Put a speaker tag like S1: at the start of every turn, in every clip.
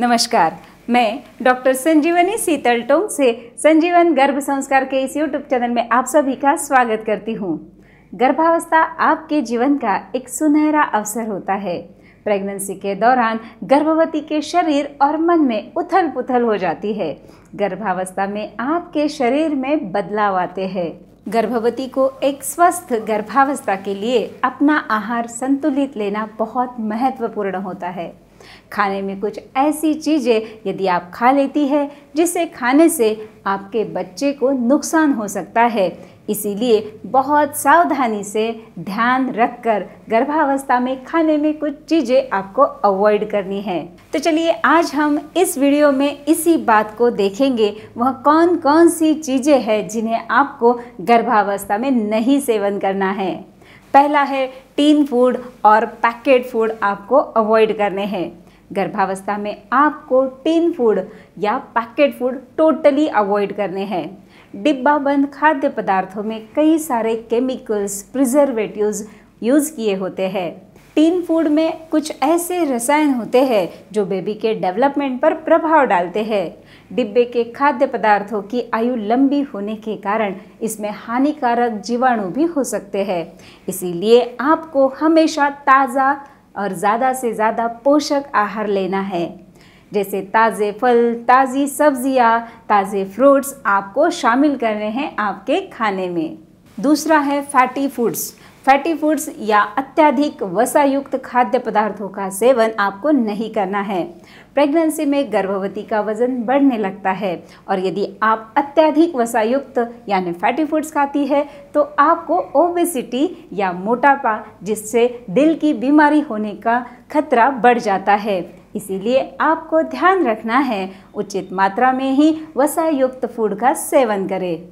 S1: नमस्कार मैं डॉक्टर संजीवनी सीतल टोंग से संजीवन गर्भ संस्कार के इस यूट्यूब चैनल में आप सभी का स्वागत करती हूँ गर्भावस्था आपके जीवन का एक सुनहरा अवसर होता है प्रेगनेंसी के दौरान गर्भवती के शरीर और मन में उथल पुथल हो जाती है गर्भावस्था में आपके शरीर में बदलाव आते हैं गर्भवती को एक स्वस्थ गर्भावस्था के लिए अपना आहार संतुलित लेना बहुत महत्वपूर्ण होता है खाने में कुछ ऐसी चीज़ें यदि आप खा लेती है जिसे खाने से आपके बच्चे को नुकसान हो सकता है इसीलिए बहुत सावधानी से ध्यान रखकर गर्भावस्था में खाने में कुछ चीज़ें आपको अवॉइड करनी है तो चलिए आज हम इस वीडियो में इसी बात को देखेंगे वह कौन कौन सी चीज़ें हैं जिन्हें आपको गर्भावस्था में नहीं सेवन करना है पहला है टीन फूड और पैकेट फूड आपको अवॉइड करने हैं गर्भावस्था में आपको टीन फूड या पैकेट फूड टोटली अवॉइड करने हैं डिब्बा बंद खाद्य पदार्थों में कई सारे केमिकल्स प्रिजर्वेटिव्स यूज़ किए होते हैं टीन फूड में कुछ ऐसे रसायन होते हैं जो बेबी के डेवलपमेंट पर प्रभाव डालते हैं डिब्बे के खाद्य पदार्थों की आयु लंबी होने के कारण इसमें हानिकारक जीवाणु भी हो सकते हैं इसीलिए आपको हमेशा ताज़ा और ज़्यादा से ज़्यादा पोषक आहार लेना है जैसे ताज़े फल ताज़ी सब्जियाँ ताज़े फ्रूट्स आपको शामिल करने हैं आपके खाने में दूसरा है फैटी फूड्स फैटी फूड्स या अत्यधिक वसायुक्त खाद्य पदार्थों का सेवन आपको नहीं करना है प्रेगनेंसी में गर्भवती का वजन बढ़ने लगता है और यदि आप अत्यधिक वसायुक्त यानी फैटी फूड्स खाती है तो आपको ओबेसिटी या मोटापा जिससे दिल की बीमारी होने का खतरा बढ़ जाता है इसीलिए आपको ध्यान रखना है उचित मात्रा में ही वसायुक्त फूड का सेवन करें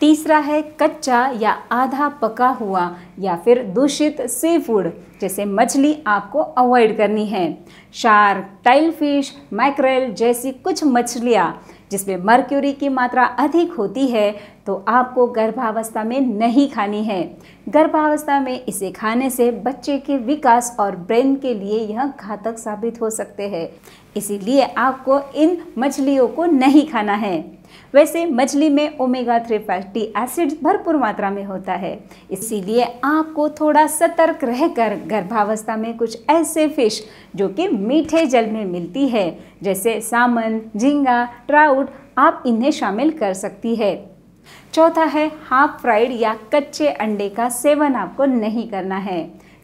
S1: तीसरा है कच्चा या आधा पका हुआ या फिर दूषित सी फूड जैसे मछली आपको अवॉइड करनी है शार टाइल फिश माइक्रेल जैसी कुछ मछलियाँ जिसमें मर्क्यूरी की मात्रा अधिक होती है तो आपको गर्भावस्था में नहीं खानी है गर्भावस्था में इसे खाने से बच्चे के विकास और ब्रेन के लिए यह घातक साबित हो सकते हैं इसीलिए आपको इन मछलियों को नहीं खाना है वैसे मछली में ओमेगा थ्री फैटी एसिड भरपूर मात्रा में होता है इसीलिए आपको थोड़ा सतर्क रहकर गर्भावस्था में कुछ ऐसे फिश जो कि मीठे जल में मिलती है जैसे सामन झींगा ट्राउट आप इन्हें शामिल कर सकती है चौथा है हाफ फ्राइड या कच्चे अंडे का सेवन आपको नहीं करना है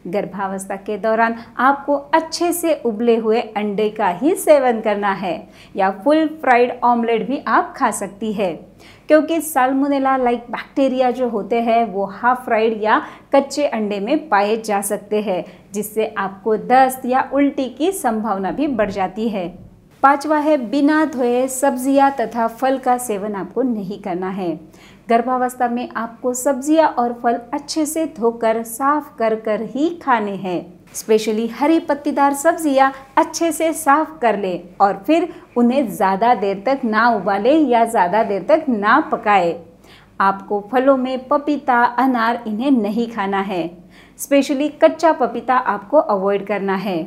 S1: गर्भावस्था के दौरान आपको अच्छे से उबले हुए अंडे का ही सेवन करना है या फुल फ्राइड ऑमलेट भी आप खा सकती है क्योंकि साल्मोनेला लाइक बैक्टीरिया जो होते हैं वो हाफ फ्राइड या कच्चे अंडे में पाए जा सकते हैं जिससे आपको दस्त या उल्टी की संभावना भी बढ़ जाती है पांचवा है बिना धोए सब्जियां तथा फल का सेवन आपको नहीं करना है गर्भावस्था में आपको सब्जियां और फल अच्छे से धोकर साफ कर कर ही खाने हैं स्पेशली हरी पत्तीदार सब्जियां अच्छे से साफ कर लें और फिर उन्हें ज़्यादा देर तक ना उबालें या ज़्यादा देर तक ना पकाए आपको फलों में पपीता अनार इन्हें नहीं खाना है स्पेशली कच्चा पपीता आपको अवॉइड करना है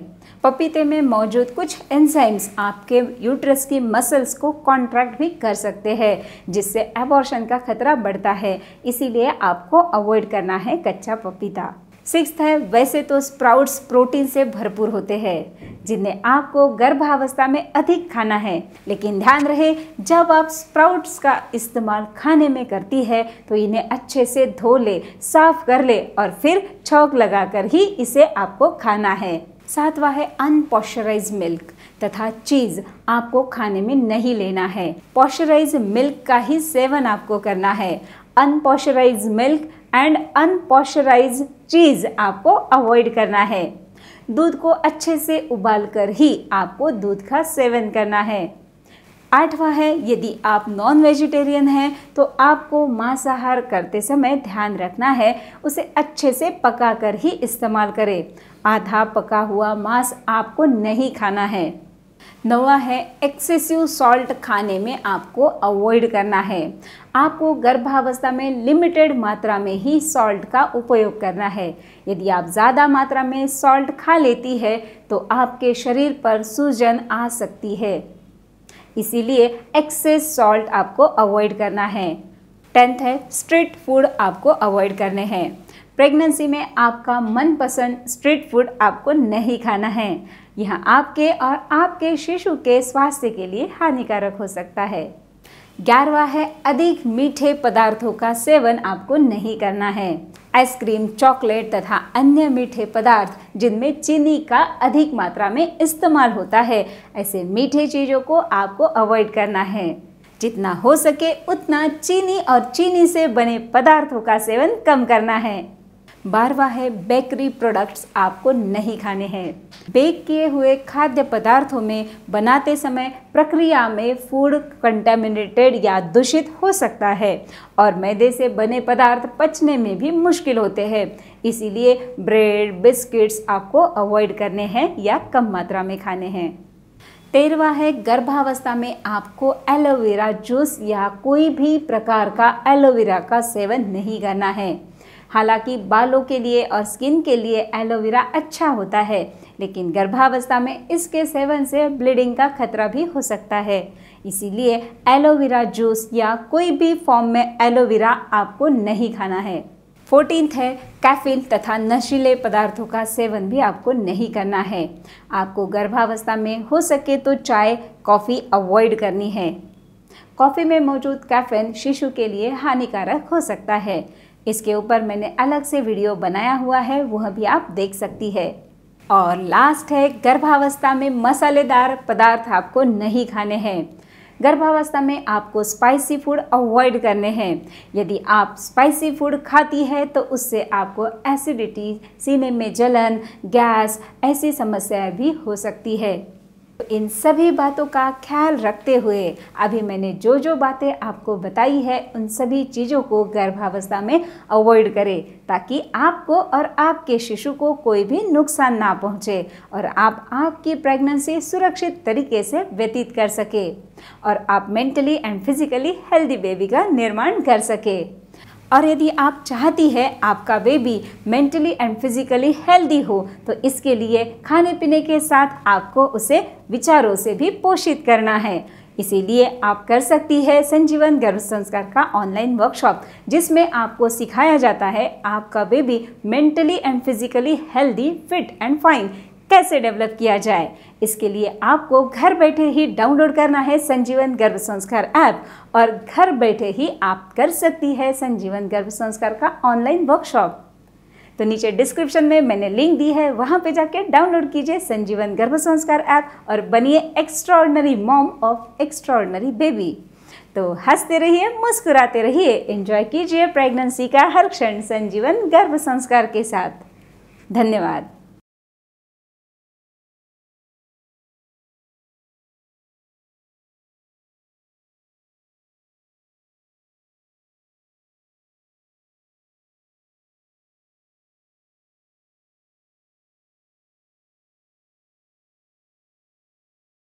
S1: पपीते में मौजूद कुछ एंजाइम्स आपके यूट्रस की मसल्स को कॉन्ट्रैक्ट भी कर सकते हैं जिससे एबॉर्शन का खतरा बढ़ता है इसीलिए आपको अवॉइड करना है कच्चा पपीता सिक्स्थ है वैसे तो स्प्राउट्स प्रोटीन से भरपूर होते हैं जिन्हें आपको गर्भावस्था में अधिक खाना है लेकिन ध्यान रहे जब आप स्प्राउट्स का इस्तेमाल खाने में करती है तो इन्हें अच्छे से धो ले साफ कर ले और फिर छौक लगाकर ही इसे आपको खाना है सातवा है अनपॉस्चराइज मिल्क तथा चीज़ आपको खाने में नहीं लेना है पॉस्चराइज मिल्क का ही सेवन आपको करना है अनपॉस्चराइज मिल्क एंड अनपॉस्चराइज चीज़ आपको अवॉइड करना है दूध को अच्छे से उबालकर ही आपको दूध का सेवन करना है आठवां है यदि आप नॉन वेजिटेरियन हैं तो आपको मांसाहार करते समय ध्यान रखना है उसे अच्छे से पका कर ही इस्तेमाल करें आधा पका हुआ मांस आपको नहीं खाना है नवा है एक्सेसिव सॉल्ट खाने में आपको अवॉइड करना है आपको गर्भावस्था में लिमिटेड मात्रा में ही सॉल्ट का उपयोग करना है यदि आप ज़्यादा मात्रा में सॉल्ट खा लेती है तो आपके शरीर पर सूजन आ सकती है इसीलिए एक्सेस सॉल्ट आपको अवॉइड करना है टेंथ है स्ट्रीट फूड आपको अवॉइड करने हैं प्रेगनेंसी में आपका मनपसंद स्ट्रीट फूड आपको नहीं खाना है यह आपके और आपके शिशु के स्वास्थ्य के लिए हानिकारक हो सकता है ग्यारहवा है अधिक मीठे पदार्थों का सेवन आपको नहीं करना है आइसक्रीम चॉकलेट तथा अन्य मीठे पदार्थ जिनमें चीनी का अधिक मात्रा में इस्तेमाल होता है ऐसे मीठे चीज़ों को आपको अवॉइड करना है जितना हो सके उतना चीनी और चीनी से बने पदार्थों का सेवन कम करना है बारवा है बेकरी प्रोडक्ट्स आपको नहीं खाने हैं बेक किए हुए खाद्य पदार्थों में बनाते समय प्रक्रिया में फूड कंटेमिनेटेड या दूषित हो सकता है और मैदे से बने पदार्थ पचने में भी मुश्किल होते हैं इसीलिए ब्रेड बिस्किट्स आपको अवॉइड करने हैं या कम मात्रा में खाने हैं तेरवा है गर्भावस्था में आपको एलोवेरा जूस या कोई भी प्रकार का एलोवेरा का सेवन नहीं करना है हालांकि बालों के लिए और स्किन के लिए एलोवेरा अच्छा होता है लेकिन गर्भावस्था में इसके सेवन से ब्लीडिंग का खतरा भी हो सकता है इसीलिए एलोवेरा जूस या कोई भी फॉर्म में एलोवेरा आपको नहीं खाना है फोर्टीनथ है कैफीन तथा नशीले पदार्थों का सेवन भी आपको नहीं करना है आपको गर्भावस्था में हो सके तो चाय कॉफ़ी अवॉइड करनी है कॉफ़ी में मौजूद कैफीन शिशु के लिए हानिकारक हो सकता है इसके ऊपर मैंने अलग से वीडियो बनाया हुआ है वह भी आप देख सकती है और लास्ट है गर्भावस्था में मसालेदार पदार्थ आपको नहीं खाने हैं गर्भावस्था में आपको स्पाइसी फूड अवॉइड करने हैं यदि आप स्पाइसी फूड खाती है तो उससे आपको एसिडिटी सीने में जलन गैस ऐसी समस्याएं भी हो सकती है तो इन सभी बातों का ख्याल रखते हुए अभी मैंने जो जो बातें आपको बताई है उन सभी चीज़ों को गर्भावस्था में अवॉइड करें ताकि आपको और आपके शिशु को कोई भी नुकसान ना पहुंचे और आप आपकी प्रेगनेंसी सुरक्षित तरीके से व्यतीत कर सके और आप mentally and physically healthy baby का निर्माण कर सके और यदि आप चाहती है आपका baby mentally and physically healthy हो तो इसके लिए खाने पीने के साथ आपको उसे विचारों से भी पोषित करना है इसीलिए आप कर सकती है संजीवन गर्भ संस्कार का ऑनलाइन वर्कशॉप जिसमें आपको सिखाया जाता है आपका baby mentally and physically healthy fit and fine कैसे डेवलप किया जाए इसके लिए आपको घर बैठे ही डाउनलोड करना है संजीवन गर्भ संस्कार ऐप और घर बैठे ही आप कर सकती है संजीवन गर्भ संस्कार का ऑनलाइन वर्कशॉप तो नीचे डिस्क्रिप्शन में मैंने लिंक दी है वहां पे जाके डाउनलोड कीजिए संजीवन गर्भ संस्कार ऐप और बनिए extraordinary mom of extraordinary baby तो हंसते रहिए मुस्कुराते रहिए एंजॉय कीजिए प्रेगनेंसी का हर क्षण संजीवन गर्भ संस्कार के साथ धन्यवाद